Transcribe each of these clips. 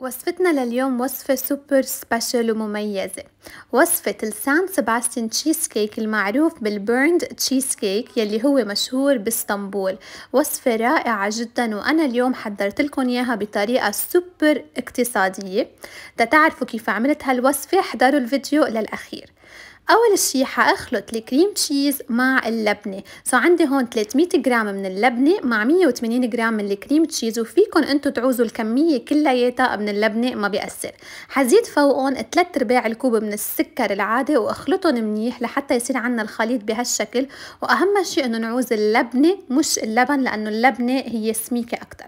وصفتنا لليوم وصفة سوبر سبيشال ومميزة وصفة السان سباستين تشيز كيك المعروف بالبرند تشيز كيك يلي هو مشهور باسطنبول وصفة رائعة جدا وأنا اليوم حضرت لكم إياها بطريقة سوبر اقتصادية تتعرفوا كيف عملت هالوصفة احضروا الفيديو للأخير أول شي حأخلط الكريم تشيز مع اللبنة سو عندي هون 300 جرام من اللبنة مع 180 جرام من الكريم تشيز وفيكن انتو تعوزوا الكمية كلياتها من اللبنة ما بيأثر حزيد فوقهم 3 ارباع الكوب من السكر العادي واخلطهم منيح لحتى يصير عنا الخليط بهالشكل وأهم شي انه نعوز اللبنة مش اللبن لأنه اللبنة هي سميكة أكتر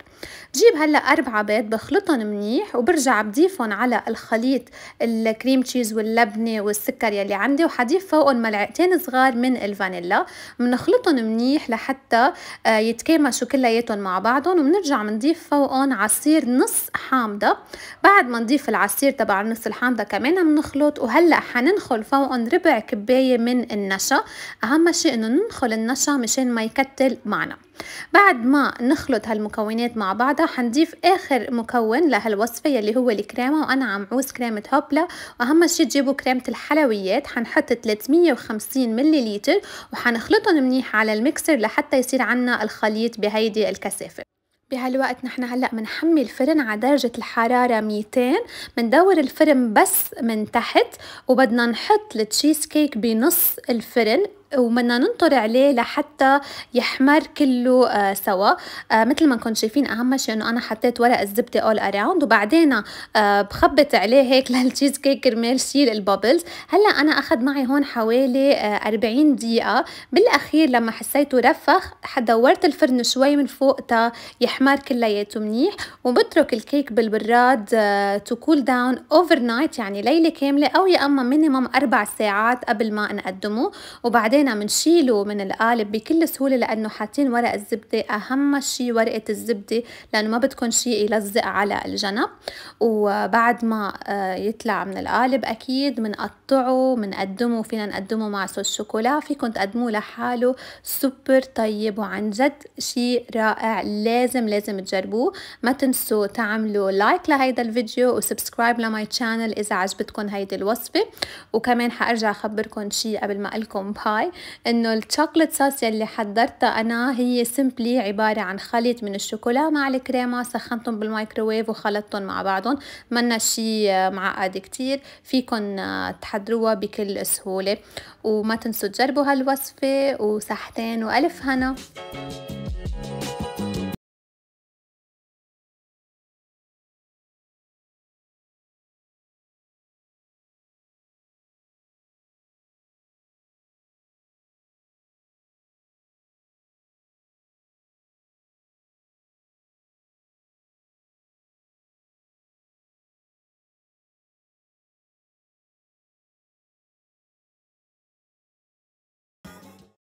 بجيب هلا أربعة بيض بخلطهم منيح وبرجع بضيفهم على الخليط الكريم تشيز واللبنة والسكر يلي عندي وحضيف فوقهم ملعقتين صغار من الفانيلا بنخلطهم منيح لحتى آه، يتكامشوا كلياتهم مع بعضهم وبنرجع بنضيف فوقهم عصير نص حامضة بعد ما نضيف العصير تبع النص الحامضة كمان بنخلط وهلا حننخل فوقهم ربع كباية من النشا أهم شيء إنه ننخل النشا مشان ما يكتل معنا بعد ما نخلط هالمكونات مع بعضها حنضيف اخر مكون لهالوصفه يلي هو الكريمه وانا عم عوز كريمه هوبلا واهم شيء تجيبوا كريمه الحلويات حنحط 350 ملي وحنخلطهم منيح على الميكسر لحتى يصير عنا الخليط بهيدي الكثافه بهالوقت نحن هلا بنحمي الفرن على درجة الحرارة 200 بندور الفرن بس من تحت وبدنا نحط التشيز كيك بنص الفرن وبدنا ننطر عليه لحتى يحمر كله آه سوا آه مثل ما كنتم شايفين اهم شيء انه انا حطيت ورق الزبده اول اراوند وبعدين آه بخبط عليه هيك للتشيز كيك كرمال شيل البابلز هلا انا اخذ معي هون حوالي آه 40 دقيقه بالاخير لما حسيته رفخ دورت الفرن شوي من فوق تا يحمر كلياته منيح وبترك الكيك بالبراد تو كول داون اوفر نايت يعني ليله كامله او يا اما مينيمم اربع ساعات قبل ما نقدمه وبعدين حطينا بنشيله من القالب بكل سهوله لانه حاطين ورق الزبده اهم شيء ورقه الزبده لانه ما بدكم شيء يلزق على الجنب وبعد ما آه، يطلع من القالب اكيد بنقطعه بنقدمه فينا نقدمه مع صوص شوكولا فيكم تقدموه لحاله سوبر طيب وعن جد شيء رائع لازم لازم تجربوه ما تنسوا تعملوا لايك لهيدا الفيديو وسبسكرايب لماي تشانل اذا عجبتكم هيدي الوصفه وكمان حارجع اخبركم شيء قبل ما اقلكم باي انه الشوكليت صوص اللي حضرتها انا هي سمبلي عباره عن خليط من الشوكولا مع الكريمه سخنتهم بالمايكروويف وخلطتهم مع بعضهم منا شي معقد كتير فيكن آه، تحضروها بكل سهوله وما تنسوا تجربوا هالوصفه وصحتين والف هنا